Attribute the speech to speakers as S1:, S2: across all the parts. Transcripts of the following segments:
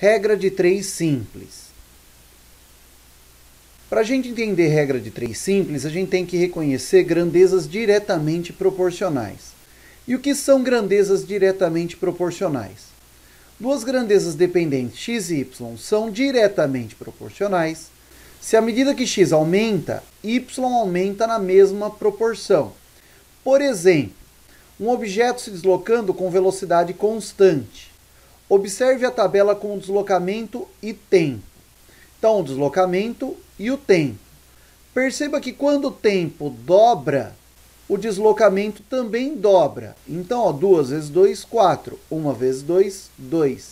S1: Regra de três simples. Para a gente entender regra de três simples, a gente tem que reconhecer grandezas diretamente proporcionais. E o que são grandezas diretamente proporcionais? Duas grandezas dependentes x e y são diretamente proporcionais se a medida que x aumenta, y aumenta na mesma proporção. Por exemplo, um objeto se deslocando com velocidade constante Observe a tabela com o deslocamento e tempo. Então, o deslocamento e o tempo. Perceba que quando o tempo dobra, o deslocamento também dobra. Então, 2 vezes 2, 4. 1 vezes 2, 2.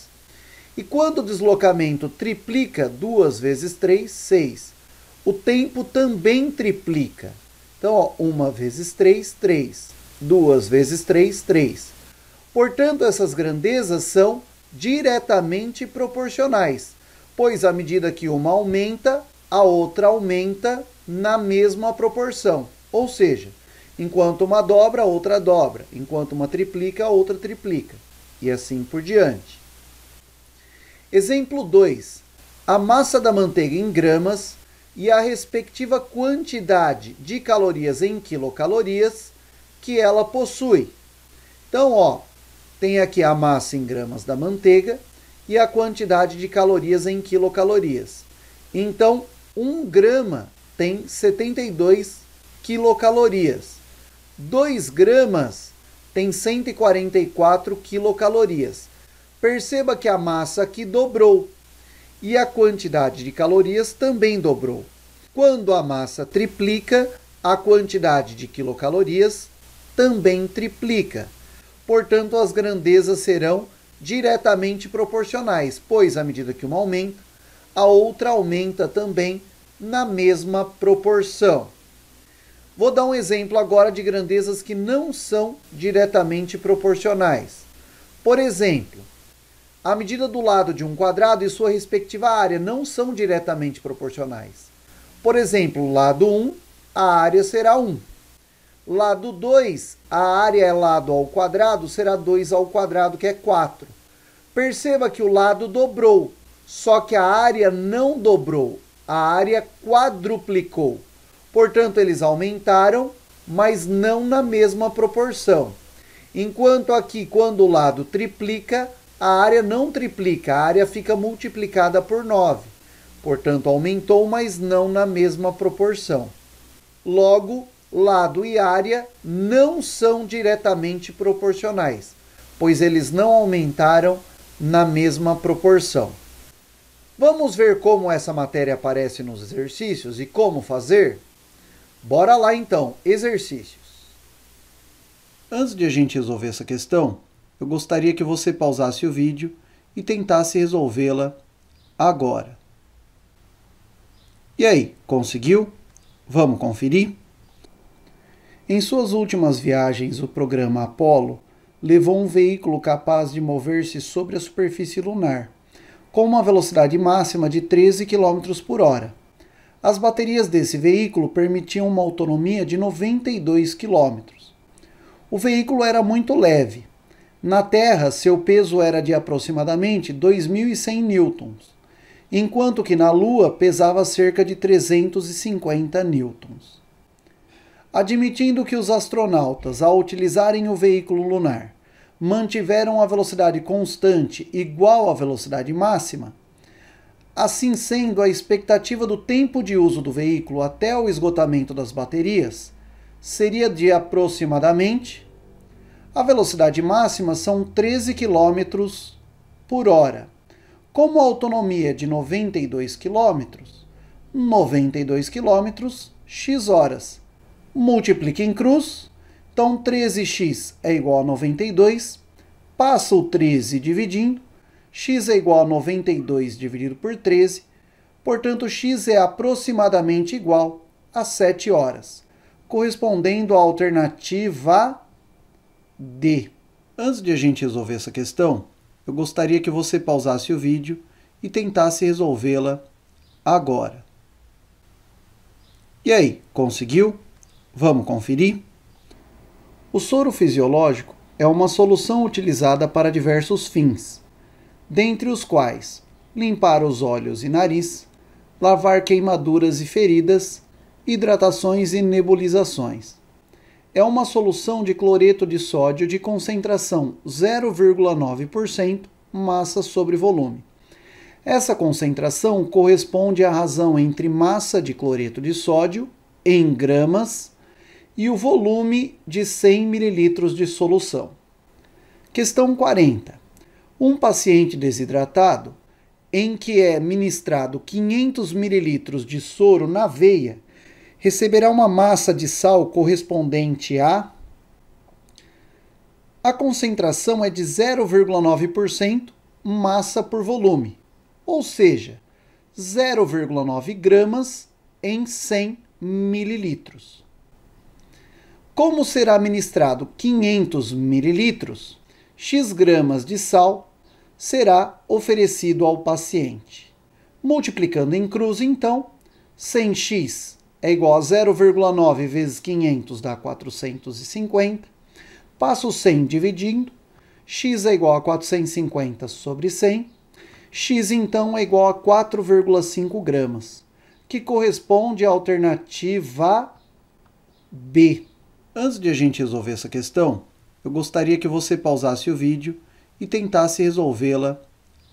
S1: E quando o deslocamento triplica, 2 vezes 3, 6. O tempo também triplica. Então, 1 vezes 3, 3. 2 vezes 3, 3. Portanto, essas grandezas são diretamente proporcionais, pois à medida que uma aumenta, a outra aumenta na mesma proporção. Ou seja, enquanto uma dobra, outra dobra, enquanto uma triplica, outra triplica, e assim por diante. Exemplo 2. A massa da manteiga em gramas e a respectiva quantidade de calorias em quilocalorias que ela possui. Então, ó, tem aqui a massa em gramas da manteiga e a quantidade de calorias em quilocalorias. Então, 1 grama tem 72 quilocalorias. 2 gramas tem 144 quilocalorias. Perceba que a massa aqui dobrou e a quantidade de calorias também dobrou. Quando a massa triplica, a quantidade de quilocalorias também triplica portanto, as grandezas serão diretamente proporcionais, pois à medida que uma aumenta, a outra aumenta também na mesma proporção. Vou dar um exemplo agora de grandezas que não são diretamente proporcionais. Por exemplo, a medida do lado de um quadrado e sua respectiva área não são diretamente proporcionais. Por exemplo, lado 1, a área será 1. Lado 2, a área é lado ao quadrado, será 2 ao quadrado, que é 4. Perceba que o lado dobrou, só que a área não dobrou, a área quadruplicou. Portanto, eles aumentaram, mas não na mesma proporção. Enquanto aqui, quando o lado triplica, a área não triplica, a área fica multiplicada por 9. Portanto, aumentou, mas não na mesma proporção. Logo, lado e área não são diretamente proporcionais, pois eles não aumentaram na mesma proporção. Vamos ver como essa matéria aparece nos exercícios e como fazer? Bora lá então, exercícios. Antes de a gente resolver essa questão, eu gostaria que você pausasse o vídeo e tentasse resolvê-la agora. E aí, conseguiu? Vamos conferir? Em suas últimas viagens, o programa Apollo levou um veículo capaz de mover-se sobre a superfície lunar, com uma velocidade máxima de 13 km por hora. As baterias desse veículo permitiam uma autonomia de 92 km. O veículo era muito leve. Na Terra, seu peso era de aproximadamente 2.100 newtons, enquanto que na Lua pesava cerca de 350 newtons admitindo que os astronautas, ao utilizarem o veículo lunar, mantiveram a velocidade constante igual à velocidade máxima, assim sendo a expectativa do tempo de uso do veículo até o esgotamento das baterias seria de aproximadamente a velocidade máxima são 13 km por hora. Como a autonomia é de 92 km, 92 km x horas multiplica em cruz. Então, 13x é igual a 92. Passa o 13 dividindo. x é igual a 92 dividido por 13. Portanto, x é aproximadamente igual a 7 horas, correspondendo à alternativa D. Antes de a gente resolver essa questão, eu gostaria que você pausasse o vídeo e tentasse resolvê-la agora. E aí, conseguiu? Vamos conferir? O soro fisiológico é uma solução utilizada para diversos fins, dentre os quais limpar os olhos e nariz, lavar queimaduras e feridas, hidratações e nebulizações. É uma solução de cloreto de sódio de concentração 0,9% massa sobre volume. Essa concentração corresponde à razão entre massa de cloreto de sódio em gramas e o volume de 100 ml de solução. Questão 40. Um paciente desidratado, em que é ministrado 500 ml de soro na veia, receberá uma massa de sal correspondente a. A concentração é de 0,9% massa por volume, ou seja, 0,9 gramas em 100 mililitros. Como será ministrado 500 mililitros, x gramas de sal será oferecido ao paciente. Multiplicando em cruz, então, 100x é igual a 0,9 vezes 500 dá 450. Passo 100 dividindo, x é igual a 450 sobre 100. x, então, é igual a 4,5 gramas, que corresponde à alternativa B. Antes de a gente resolver essa questão, eu gostaria que você pausasse o vídeo e tentasse resolvê-la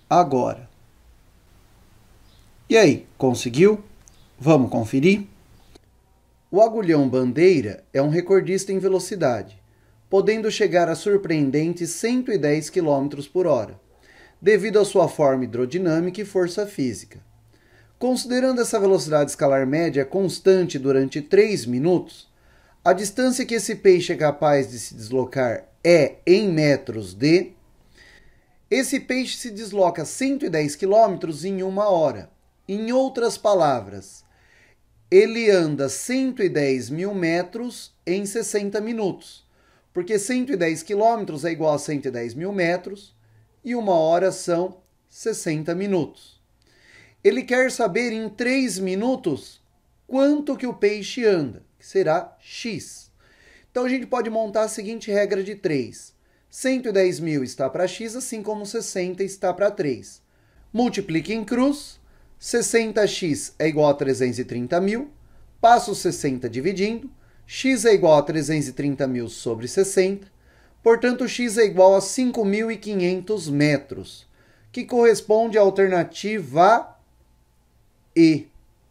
S1: agora. E aí, conseguiu? Vamos conferir? O agulhão bandeira é um recordista em velocidade, podendo chegar a surpreendentes 110 km por hora, devido à sua forma hidrodinâmica e força física. Considerando essa velocidade escalar média constante durante 3 minutos, a distância que esse peixe é capaz de se deslocar é em metros de. Esse peixe se desloca 110 quilômetros em uma hora. Em outras palavras, ele anda 110 mil metros em 60 minutos, porque 110 quilômetros é igual a 110 mil metros e uma hora são 60 minutos. Ele quer saber em 3 minutos quanto que o peixe anda que será x. Então a gente pode montar a seguinte regra de 3. 110 mil está para x, assim como 60 está para 3. Multiplique em cruz, 60x é igual a 330 mil, passo 60 dividindo, x é igual a 330 mil sobre 60, portanto x é igual a 5.500 metros, que corresponde à alternativa E.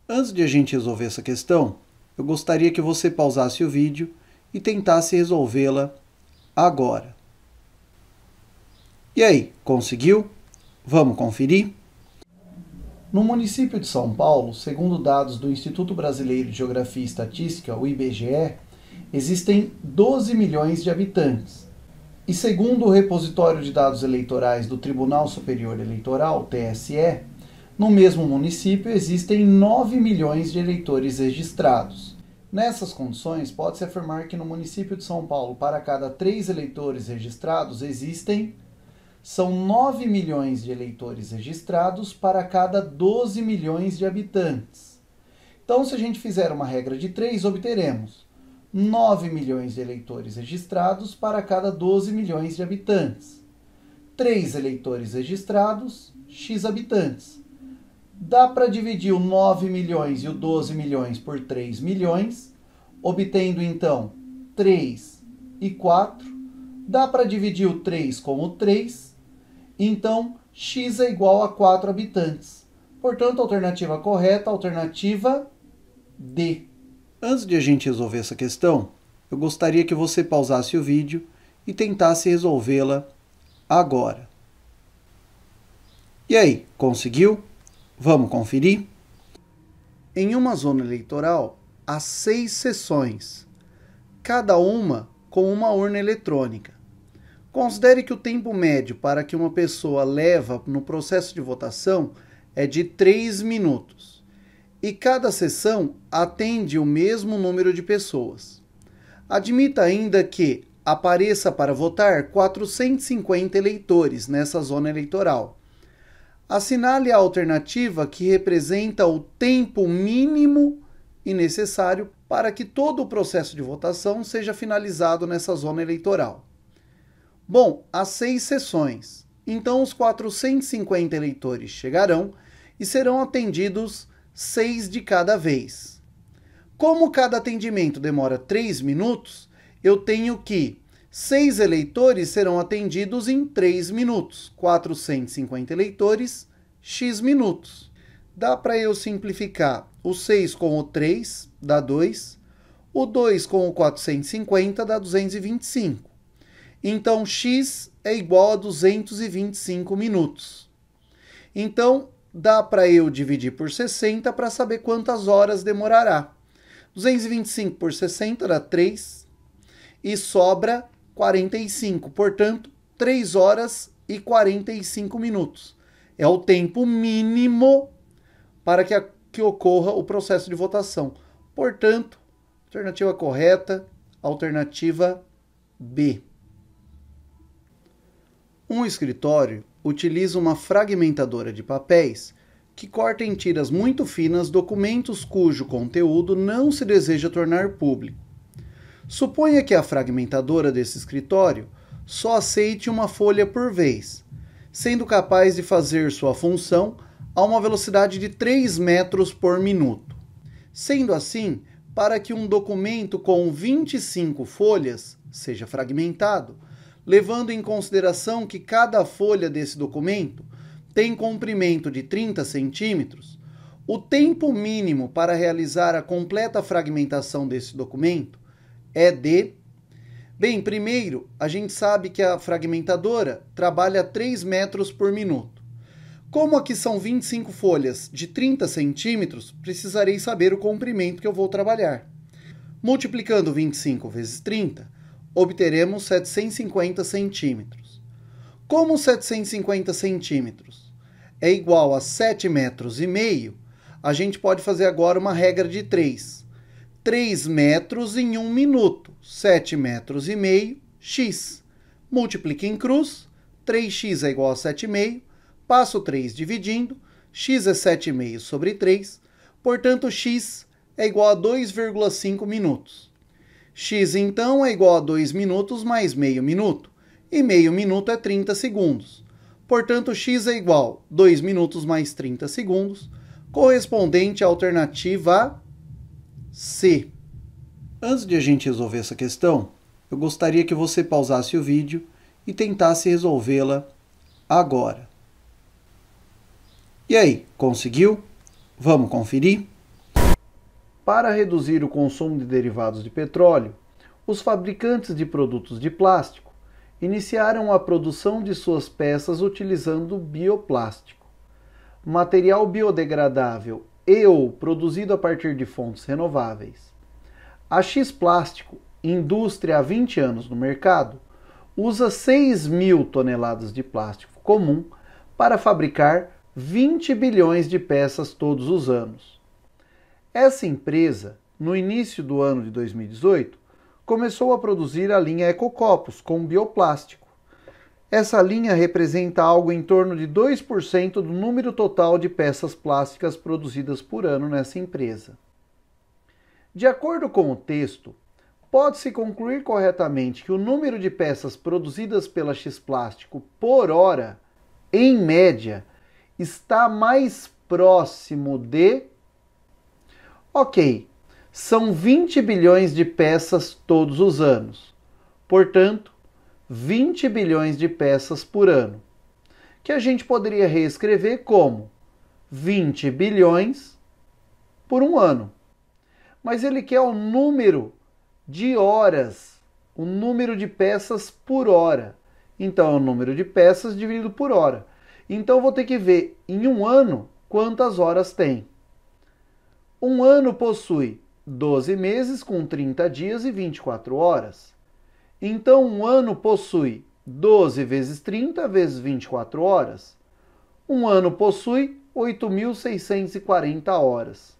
S1: Antes de a gente resolver essa questão, eu gostaria que você pausasse o vídeo e tentasse resolvê-la agora. E aí, conseguiu? Vamos conferir? No município de São Paulo, segundo dados do Instituto Brasileiro de Geografia e Estatística, o IBGE, existem 12 milhões de habitantes. E segundo o repositório de dados eleitorais do Tribunal Superior Eleitoral, TSE, no mesmo município existem 9 milhões de eleitores registrados. Nessas condições, pode-se afirmar que no município de São Paulo, para cada três eleitores registrados, existem são 9 milhões de eleitores registrados para cada 12 milhões de habitantes. Então, se a gente fizer uma regra de 3, obteremos 9 milhões de eleitores registrados para cada 12 milhões de habitantes. 3 eleitores registrados, x habitantes. Dá para dividir o 9 milhões e o 12 milhões por 3 milhões, obtendo então 3 e 4. Dá para dividir o 3 com o 3, então x é igual a 4 habitantes. Portanto, a alternativa correta, a alternativa D. Antes de a gente resolver essa questão, eu gostaria que você pausasse o vídeo e tentasse resolvê-la agora. E aí, conseguiu? Vamos conferir? Em uma zona eleitoral, há seis sessões, cada uma com uma urna eletrônica. Considere que o tempo médio para que uma pessoa leva no processo de votação é de 3 minutos e cada sessão atende o mesmo número de pessoas. Admita ainda que apareça para votar 450 eleitores nessa zona eleitoral assinale a alternativa que representa o tempo mínimo e necessário para que todo o processo de votação seja finalizado nessa zona eleitoral. Bom, há seis sessões, então os 450 eleitores chegarão e serão atendidos seis de cada vez. Como cada atendimento demora três minutos, eu tenho que Seis eleitores serão atendidos em 3 minutos. 450 eleitores, x minutos. Dá para eu simplificar o 6 com o 3, dá 2. O 2 com o 450 dá 225. Então, x é igual a 225 minutos. Então, dá para eu dividir por 60 para saber quantas horas demorará. 225 por 60 dá 3 e sobra 45. Portanto, 3 horas e 45 minutos. É o tempo mínimo para que, a, que ocorra o processo de votação. Portanto, alternativa correta, alternativa B. Um escritório utiliza uma fragmentadora de papéis que corta em tiras muito finas documentos cujo conteúdo não se deseja tornar público. Suponha que a fragmentadora desse escritório só aceite uma folha por vez, sendo capaz de fazer sua função a uma velocidade de 3 metros por minuto. Sendo assim, para que um documento com 25 folhas seja fragmentado, levando em consideração que cada folha desse documento tem comprimento de 30 centímetros, o tempo mínimo para realizar a completa fragmentação desse documento é de. Bem, primeiro, a gente sabe que a fragmentadora trabalha 3 metros por minuto. Como aqui são 25 folhas de 30 centímetros, precisarei saber o comprimento que eu vou trabalhar. Multiplicando 25 vezes 30, obteremos 750 centímetros. Como 750 centímetros é igual a 7 metros e meio, a gente pode fazer agora uma regra de 3. 3 metros em 1 minuto, 7 metros e meio, x. Multiplique em cruz, 3x é igual a 7,5, passo 3 dividindo, x é 7,5 sobre 3, portanto x é igual a 2,5 minutos. x então é igual a 2 minutos mais meio minuto, e meio minuto é 30 segundos. Portanto x é igual a 2 minutos mais 30 segundos, correspondente à alternativa a... C. Antes de a gente resolver essa questão, eu gostaria que você pausasse o vídeo e tentasse resolvê-la agora. E aí, conseguiu? Vamos conferir? Para reduzir o consumo de derivados de petróleo, os fabricantes de produtos de plástico iniciaram a produção de suas peças utilizando bioplástico, material biodegradável EO, produzido a partir de fontes renováveis. A X Plástico, indústria há 20 anos no mercado, usa 6 mil toneladas de plástico comum para fabricar 20 bilhões de peças todos os anos. Essa empresa, no início do ano de 2018, começou a produzir a linha Ecocopos com bioplástico essa linha representa algo em torno de 2% do número total de peças plásticas produzidas por ano nessa empresa. De acordo com o texto, pode-se concluir corretamente que o número de peças produzidas pela X Plástico por hora, em média, está mais próximo de. Ok, são 20 bilhões de peças todos os anos. Portanto, 20 bilhões de peças por ano, que a gente poderia reescrever como 20 bilhões por um ano. Mas ele quer o número de horas, o número de peças por hora. Então é o número de peças dividido por hora. Então eu vou ter que ver em um ano quantas horas tem. Um ano possui 12 meses com 30 dias e 24 horas. Então, um ano possui 12 vezes 30 vezes 24 horas. Um ano possui 8.640 horas.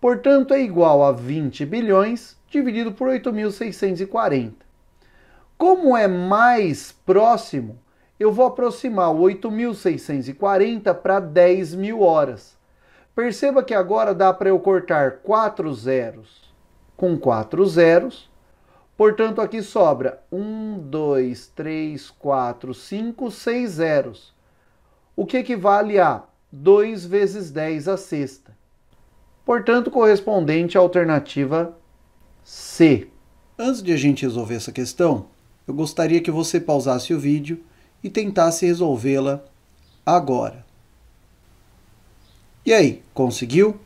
S1: Portanto, é igual a 20 bilhões dividido por 8.640. Como é mais próximo, eu vou aproximar o 8.640 para 10 mil horas. Perceba que agora dá para eu cortar quatro zeros com quatro zeros Portanto, aqui sobra 1, 2, 3, 4, 5, 6 zeros. O que equivale a 2 vezes 10 à sexta. Portanto, correspondente à alternativa C. Antes de a gente resolver essa questão, eu gostaria que você pausasse o vídeo e tentasse resolvê-la agora. E aí, conseguiu?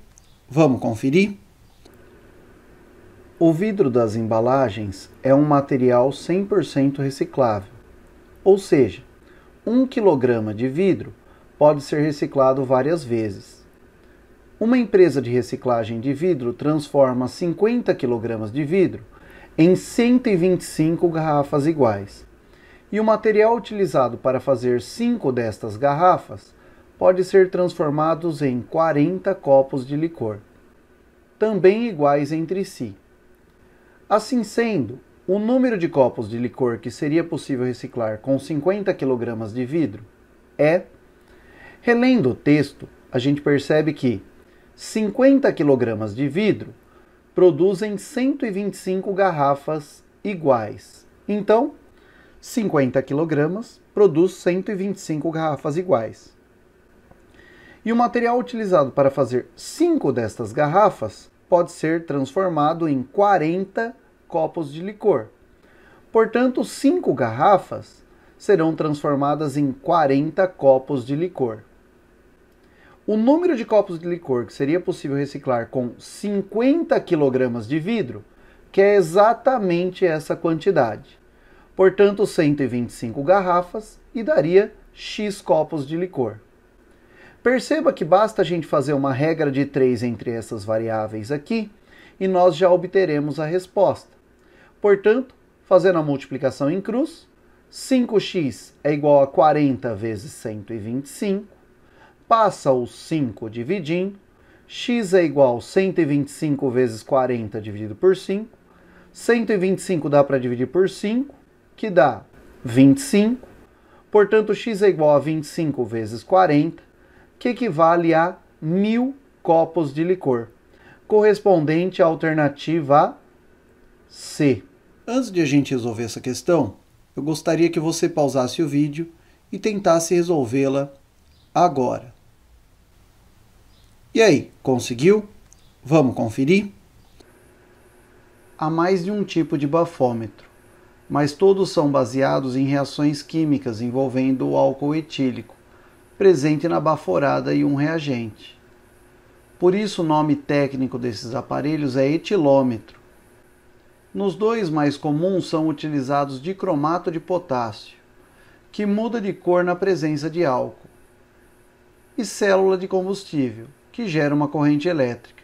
S1: Vamos conferir? O vidro das embalagens é um material 100% reciclável, ou seja, 1 kg de vidro pode ser reciclado várias vezes. Uma empresa de reciclagem de vidro transforma 50 kg de vidro em 125 garrafas iguais. E o material utilizado para fazer 5 destas garrafas pode ser transformado em 40 copos de licor, também iguais entre si. Assim sendo, o número de copos de licor que seria possível reciclar com 50 kg de vidro é. Relendo o texto, a gente percebe que 50 kg de vidro produzem 125 garrafas iguais. Então, 50 kg produz 125 garrafas iguais. E o material utilizado para fazer 5 destas garrafas pode ser transformado em 40 copos de licor. Portanto, 5 garrafas serão transformadas em 40 copos de licor. O número de copos de licor que seria possível reciclar com 50 kg de vidro, que é exatamente essa quantidade. Portanto, 125 garrafas e daria X copos de licor. Perceba que basta a gente fazer uma regra de 3 entre essas variáveis aqui e nós já obteremos a resposta. Portanto, fazendo a multiplicação em cruz, 5x é igual a 40 vezes 125. Passa o 5 dividindo. x é igual a 125 vezes 40 dividido por 5. 125 dá para dividir por 5, que dá 25. Portanto, x é igual a 25 vezes 40, que equivale a 1000 copos de licor, correspondente à alternativa C. Antes de a gente resolver essa questão, eu gostaria que você pausasse o vídeo e tentasse resolvê-la agora. E aí, conseguiu? Vamos conferir? Há mais de um tipo de bafômetro, mas todos são baseados em reações químicas envolvendo o álcool etílico, presente na baforada e um reagente. Por isso, o nome técnico desses aparelhos é etilômetro nos dois mais comuns são utilizados dicromato de potássio, que muda de cor na presença de álcool, e célula de combustível, que gera uma corrente elétrica.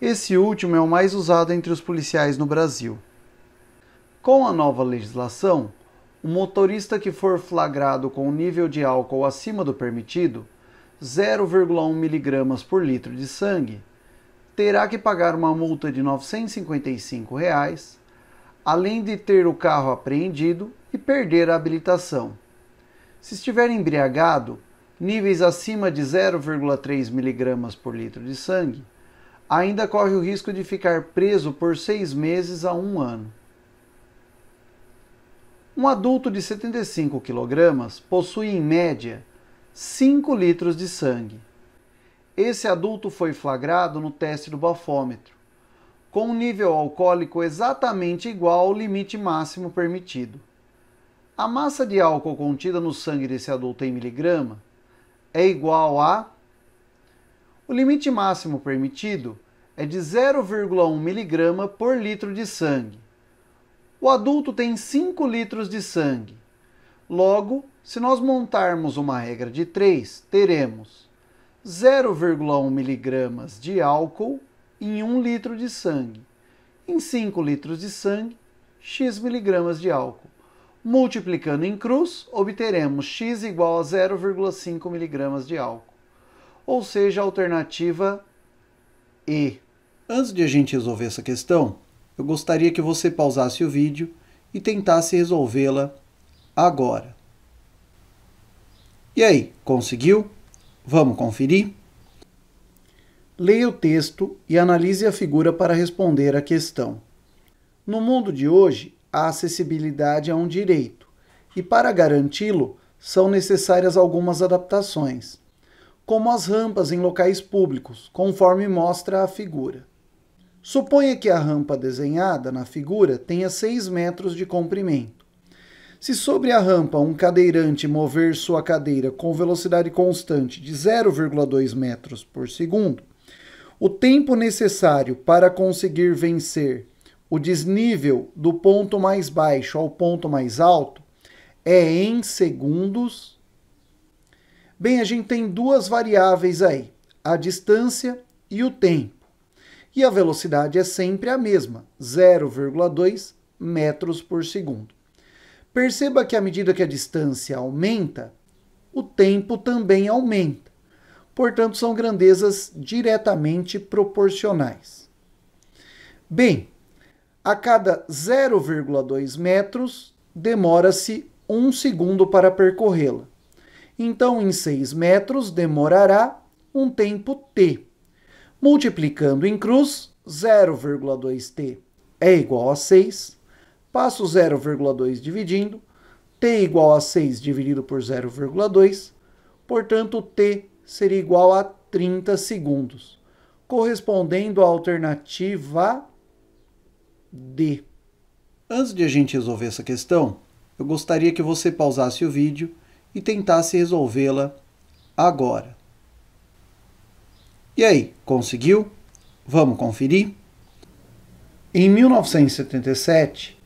S1: Esse último é o mais usado entre os policiais no Brasil. Com a nova legislação, o motorista que for flagrado com o nível de álcool acima do permitido, 0,1 mg por litro de sangue, terá que pagar uma multa de R$ 955, reais, além de ter o carro apreendido e perder a habilitação. Se estiver embriagado, níveis acima de 0,3 mg por litro de sangue, ainda corre o risco de ficar preso por seis meses a um ano. Um adulto de 75 kg possui, em média, 5 litros de sangue. Esse adulto foi flagrado no teste do bafômetro, com um nível alcoólico exatamente igual ao limite máximo permitido. A massa de álcool contida no sangue desse adulto em miligrama é igual a. O limite máximo permitido é de 0,1 miligrama por litro de sangue. O adulto tem 5 litros de sangue. Logo, se nós montarmos uma regra de 3, teremos 0,1 miligramas de álcool em 1 litro de sangue. Em 5 litros de sangue, x miligramas de álcool. Multiplicando em cruz, obteremos x igual a 0,5 miligramas de álcool, ou seja, a alternativa E. Antes de a gente resolver essa questão, eu gostaria que você pausasse o vídeo e tentasse resolvê-la agora. E aí, conseguiu? Vamos conferir? Leia o texto e analise a figura para responder à questão. No mundo de hoje, a acessibilidade é um direito e, para garanti-lo, são necessárias algumas adaptações, como as rampas em locais públicos, conforme mostra a figura. Suponha que a rampa desenhada na figura tenha 6 metros de comprimento. Se sobre a rampa um cadeirante mover sua cadeira com velocidade constante de 0,2 metros por segundo, o tempo necessário para conseguir vencer o desnível do ponto mais baixo ao ponto mais alto é em segundos. Bem, a gente tem duas variáveis aí, a distância e o tempo. E a velocidade é sempre a mesma, 0,2 metros por segundo. Perceba que à medida que a distância aumenta, o tempo também aumenta. Portanto, são grandezas diretamente proporcionais. Bem, a cada 0,2 metros demora-se um segundo para percorrê-la. Então, em 6 metros demorará um tempo t. Multiplicando em cruz, 0,2t é igual a 6 Passo 0,2 dividindo, t igual a 6 dividido por 0,2, portanto, t seria igual a 30 segundos, correspondendo à alternativa D. Antes de a gente resolver essa questão, eu gostaria que você pausasse o vídeo e tentasse resolvê-la agora. E aí, conseguiu? Vamos conferir? Em 1977,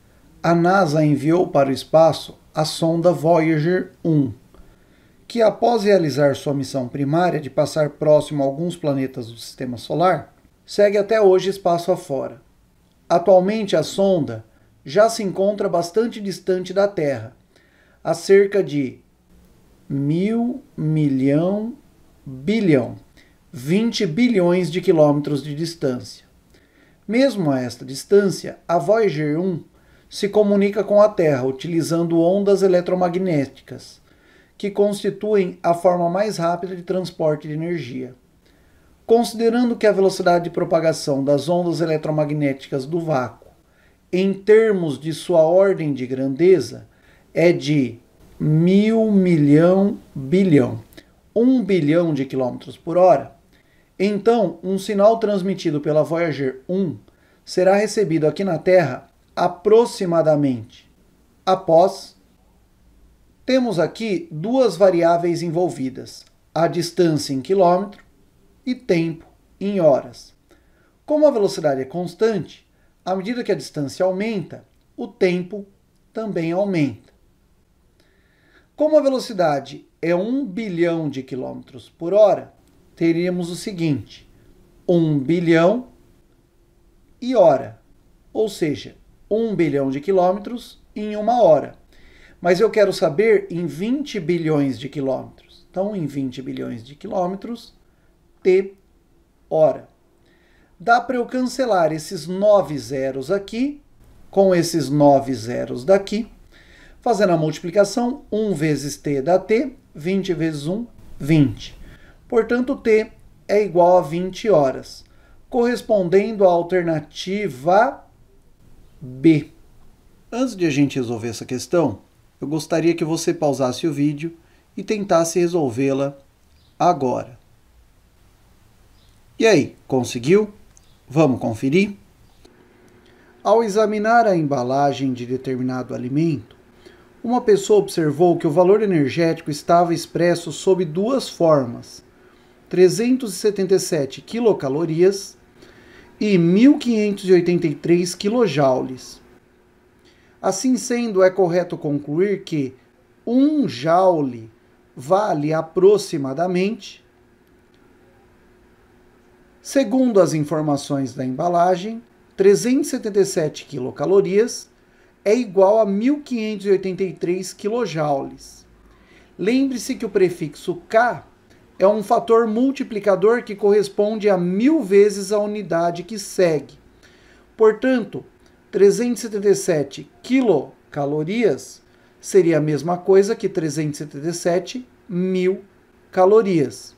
S1: a NASA enviou para o espaço a sonda Voyager 1, que após realizar sua missão primária de passar próximo a alguns planetas do sistema solar, segue até hoje espaço afora. Atualmente a sonda já se encontra bastante distante da Terra, a cerca de mil, milhão, bilhão, 20 bilhões de quilômetros de distância. Mesmo a esta distância, a Voyager 1 se comunica com a Terra utilizando ondas eletromagnéticas, que constituem a forma mais rápida de transporte de energia. Considerando que a velocidade de propagação das ondas eletromagnéticas do vácuo, em termos de sua ordem de grandeza, é de mil milhão bilhão, um bilhão de quilômetros por hora, então um sinal transmitido pela Voyager 1 será recebido aqui na Terra aproximadamente, após. Temos aqui duas variáveis envolvidas, a distância em quilômetro e tempo em horas. Como a velocidade é constante, à medida que a distância aumenta, o tempo também aumenta. Como a velocidade é 1 bilhão de quilômetros por hora, teríamos o seguinte: 1 bilhão e hora, ou seja, 1 bilhão de quilômetros em uma hora. Mas eu quero saber em 20 bilhões de quilômetros. Então, em 20 bilhões de quilômetros, T hora. Dá para eu cancelar esses 9 zeros aqui com esses 9 zeros daqui, fazendo a multiplicação 1 vezes T dá T, 20 vezes 1, 20. Portanto, T é igual a 20 horas, correspondendo à alternativa B. Antes de a gente resolver essa questão, eu gostaria que você pausasse o vídeo e tentasse resolvê-la agora. E aí, conseguiu? Vamos conferir? Ao examinar a embalagem de determinado alimento, uma pessoa observou que o valor energético estava expresso sob duas formas: 377 quilocalorias e 1583 kJ. Assim sendo, é correto concluir que 1 joule vale aproximadamente, segundo as informações da embalagem, 377 quilocalorias é igual a 1583 kJ. Lembre-se que o prefixo K é um fator multiplicador que corresponde a mil vezes a unidade que segue. Portanto, 377 quilocalorias seria a mesma coisa que 377 mil calorias.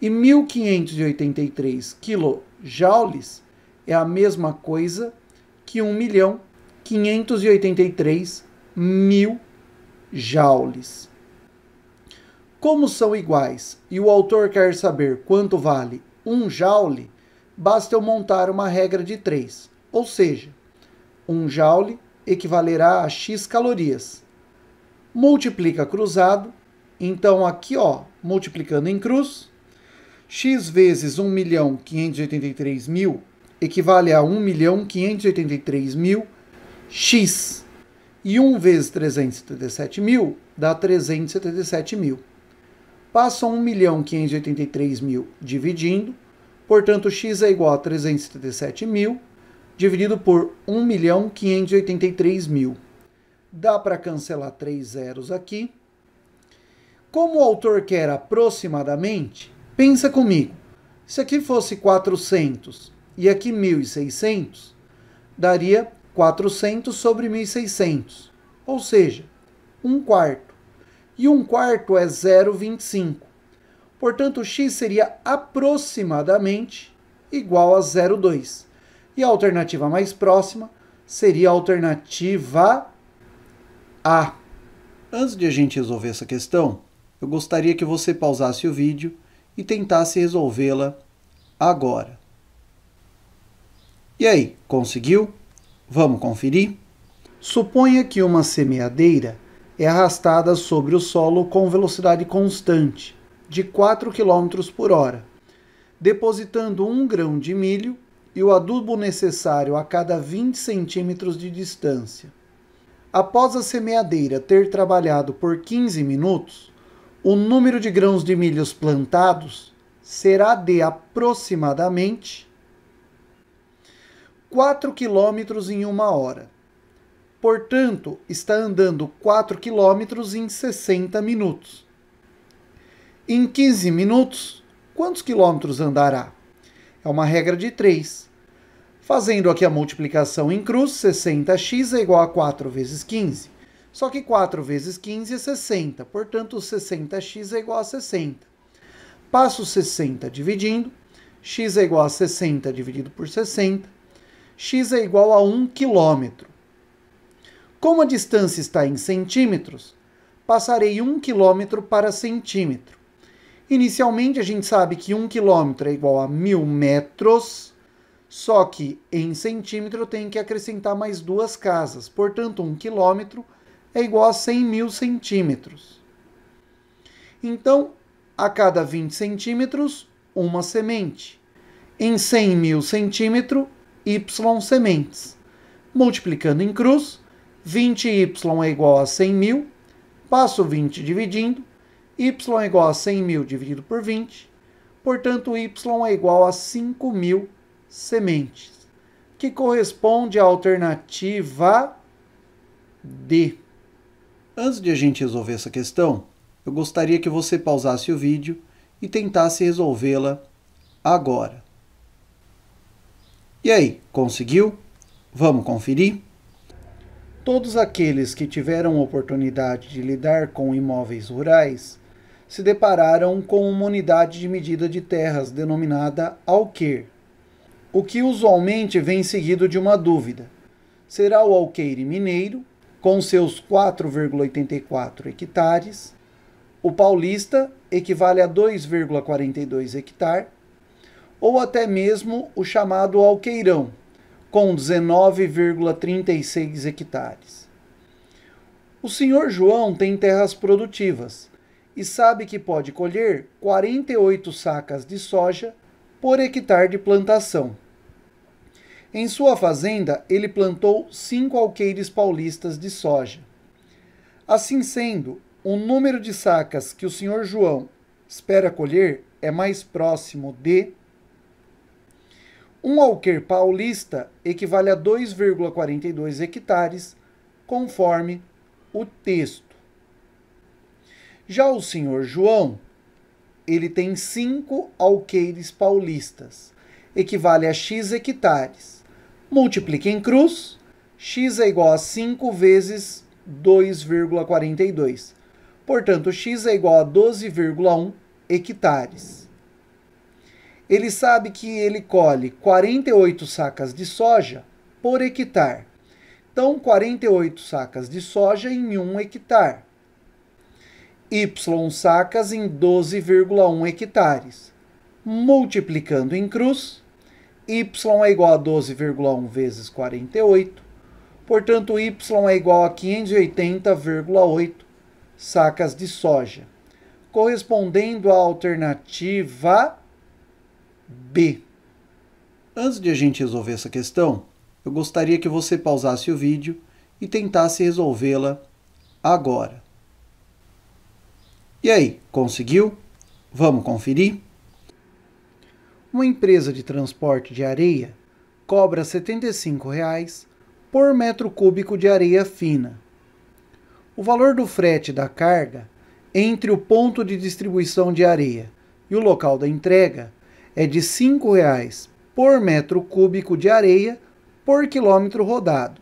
S1: E 1.583 quilojoules é a mesma coisa que 1 milhão 583 mil joules. Como são iguais e o autor quer saber quanto vale um joule, basta eu montar uma regra de 3, ou seja, um joule equivalerá a x calorias. Multiplica cruzado, então aqui ó, multiplicando em cruz, x vezes 1.583.000 equivale a 1.583.000 x. E 1 vezes 377.000 dá 377.000. Façam 1 milhão 583 mil dividindo, portanto x é igual a 377 mil dividido por 1 milhão 583 mil. Dá para cancelar três zeros aqui. Como o autor quer aproximadamente, pensa comigo. Se aqui fosse 400 e aqui 1.600, daria 400 sobre 1.600, ou seja, 1 quarto e 1 quarto é 0,25. Portanto, x seria aproximadamente igual a 0,2. E a alternativa mais próxima seria a alternativa A. Antes de a gente resolver essa questão, eu gostaria que você pausasse o vídeo e tentasse resolvê-la agora. E aí, conseguiu? Vamos conferir? Suponha que uma semeadeira é arrastada sobre o solo com velocidade constante, de 4 km por hora, depositando um grão de milho e o adubo necessário a cada 20 centímetros de distância. Após a semeadeira ter trabalhado por 15 minutos, o número de grãos de milhos plantados será de aproximadamente 4 km em uma hora portanto, está andando 4 km em 60 minutos. Em 15 minutos, quantos quilômetros andará? É uma regra de 3. Fazendo aqui a multiplicação em cruz, 60x é igual a 4 vezes 15. Só que 4 vezes 15 é 60, portanto 60x é igual a 60. Passo 60 dividindo, x é igual a 60 dividido por 60, x é igual a 1 quilômetro. Como a distância está em centímetros, passarei 1 quilômetro para centímetro. Inicialmente, a gente sabe que 1 quilômetro é igual a 1.000 metros, só que em centímetro eu tenho que acrescentar mais duas casas. Portanto, 1 quilômetro é igual a 100.000 mil centímetros. Então, a cada 20 centímetros, uma semente. Em 100.000 mil centímetros, y sementes. Multiplicando em cruz, 20y é igual a 100.000. passo 20 dividindo, y é igual a 100.000 dividido por 20, portanto, y é igual a 5.000 sementes, que corresponde à alternativa D. Antes de a gente resolver essa questão, eu gostaria que você pausasse o vídeo e tentasse resolvê-la agora. E aí, conseguiu? Vamos conferir? todos aqueles que tiveram oportunidade de lidar com imóveis rurais se depararam com uma unidade de medida de terras denominada alqueire, o que usualmente vem seguido de uma dúvida. Será o alqueire mineiro, com seus 4,84 hectares, o paulista, equivale a 2,42 hectare, ou até mesmo o chamado alqueirão, com 19,36 hectares. O senhor João tem terras produtivas e sabe que pode colher 48 sacas de soja por hectare de plantação. Em sua fazenda, ele plantou cinco alqueires paulistas de soja. Assim sendo, o número de sacas que o senhor João espera colher é mais próximo de um alqueir paulista equivale a 2,42 hectares, conforme o texto. Já o senhor João, ele tem cinco alqueires paulistas, equivale a x hectares. Multiplique em cruz, x é igual a 5 vezes 2,42. Portanto, x é igual a 12,1 hectares ele sabe que ele colhe 48 sacas de soja por hectare. Então, 48 sacas de soja em 1 hectare. Y sacas em 12,1 hectares. Multiplicando em cruz, Y é igual a 12,1 vezes 48. Portanto, Y é igual a 580,8 sacas de soja, correspondendo à alternativa B. Antes de a gente resolver essa questão, eu gostaria que você pausasse o vídeo e tentasse resolvê-la agora. E aí, conseguiu? Vamos conferir? Uma empresa de transporte de areia cobra R$ 75,00 por metro cúbico de areia fina. O valor do frete da carga é entre o ponto de distribuição de areia e o local da entrega é de R$ 5,00 por metro cúbico de areia por quilômetro rodado.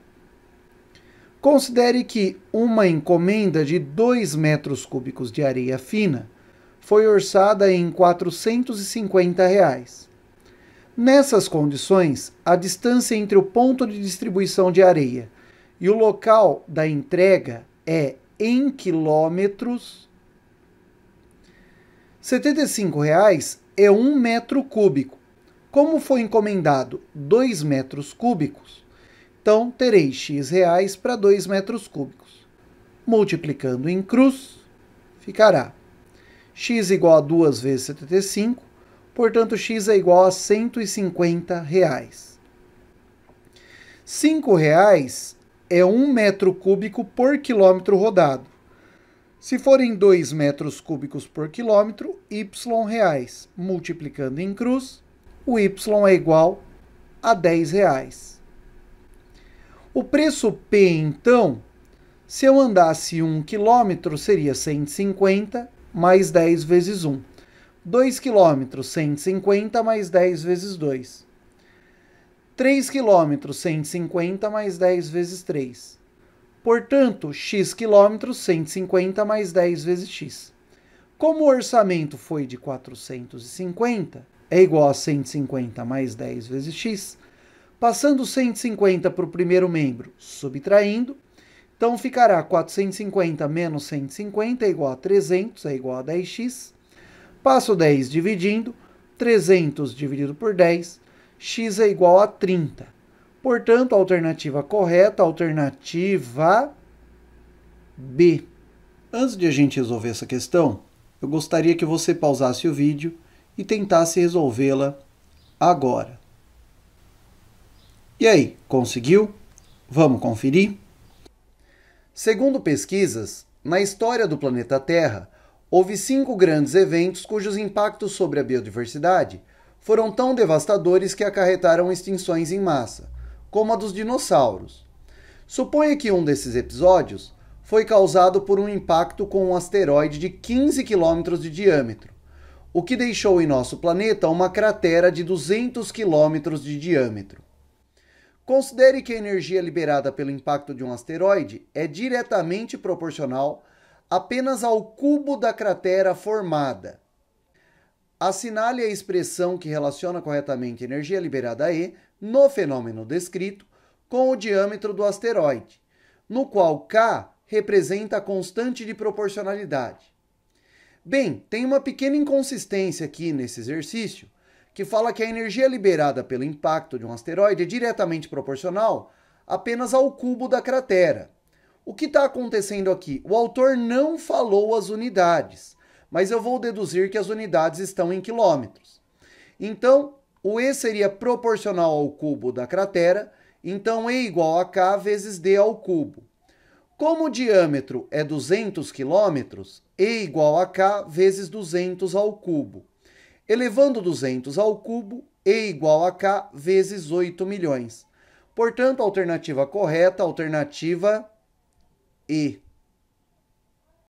S1: Considere que uma encomenda de 2 metros cúbicos de areia fina foi orçada em R$ 450. Reais. Nessas condições, a distância entre o ponto de distribuição de areia e o local da entrega é em quilômetros. R$ 75 reais é 1 um metro cúbico. Como foi encomendado 2 metros cúbicos, então terei x reais para 2 metros cúbicos. Multiplicando em cruz, ficará x igual a 2 vezes 75, portanto x é igual a 150 reais. 5 reais é 1 metro cúbico por quilômetro rodado. Se forem 2 metros cúbicos por quilômetro, y reais. Multiplicando em cruz, o y é igual a 10 reais. O preço P, então, se eu andasse 1 quilômetro, seria 150 mais 10 vezes 1. 2 quilômetros, 150 mais 10 vezes 2. 3 quilômetros, 150 mais 10 vezes 3. Portanto, x quilômetros, 150 mais 10 vezes x. Como o orçamento foi de 450, é igual a 150 mais 10 vezes x, passando 150 para o primeiro membro, subtraindo, então ficará 450 menos 150 é igual a 300, é igual a 10x. Passo 10 dividindo, 300 dividido por 10, x é igual a 30. Portanto, a alternativa correta, a alternativa B. Antes de a gente resolver essa questão, eu gostaria que você pausasse o vídeo e tentasse resolvê-la agora. E aí, conseguiu? Vamos conferir? Segundo pesquisas, na história do planeta Terra, houve cinco grandes eventos cujos impactos sobre a biodiversidade foram tão devastadores que acarretaram extinções em massa como a dos dinossauros. Suponha que um desses episódios foi causado por um impacto com um asteroide de 15 quilômetros de diâmetro, o que deixou em nosso planeta uma cratera de 200 quilômetros de diâmetro. Considere que a energia liberada pelo impacto de um asteroide é diretamente proporcional apenas ao cubo da cratera formada. Assinale a expressão que relaciona corretamente a energia liberada a E no fenômeno descrito com o diâmetro do asteroide, no qual K representa a constante de proporcionalidade. Bem, tem uma pequena inconsistência aqui nesse exercício, que fala que a energia liberada pelo impacto de um asteroide é diretamente proporcional apenas ao cubo da cratera. O que está acontecendo aqui? O autor não falou as unidades, mas eu vou deduzir que as unidades estão em quilômetros. Então, o E seria proporcional ao cubo da cratera, então E igual a K vezes D ao cubo. Como o diâmetro é 200 quilômetros, E igual a K vezes 200 ao cubo. Elevando 200 ao cubo, E igual a K vezes 8 milhões. Portanto, a alternativa correta, a alternativa E.